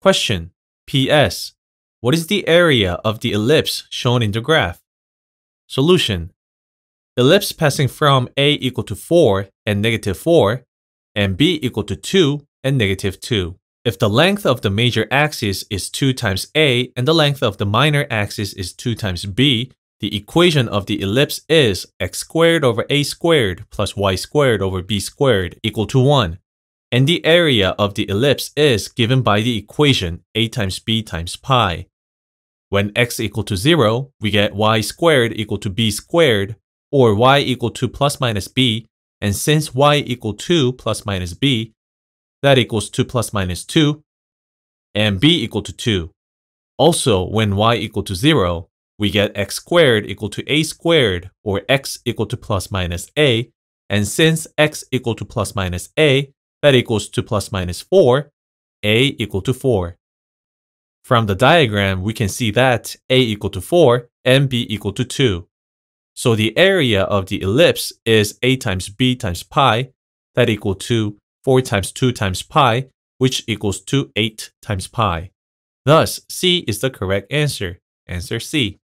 Question. P.S. What is the area of the ellipse shown in the graph? Solution. Ellipse passing from a equal to 4 and negative 4 and b equal to 2 and negative 2. If the length of the major axis is 2 times a and the length of the minor axis is 2 times b, the equation of the ellipse is x squared over a squared plus y squared over b squared equal to 1 and the area of the ellipse is given by the equation a times b times pi. When x equal to 0, we get y squared equal to b squared, or y equal to plus minus b, and since y equal to plus minus b, that equals 2 plus minus 2, and b equal to 2. Also, when y equal to 0, we get x squared equal to a squared, or x equal to plus minus a, and since x equal to plus minus a, that equals 2 plus minus 4, a equal to 4. From the diagram, we can see that a equal to 4 and b equal to 2. So the area of the ellipse is a times b times pi, that equal to 4 times 2 times pi, which equals to 8 times pi. Thus, C is the correct answer. Answer C.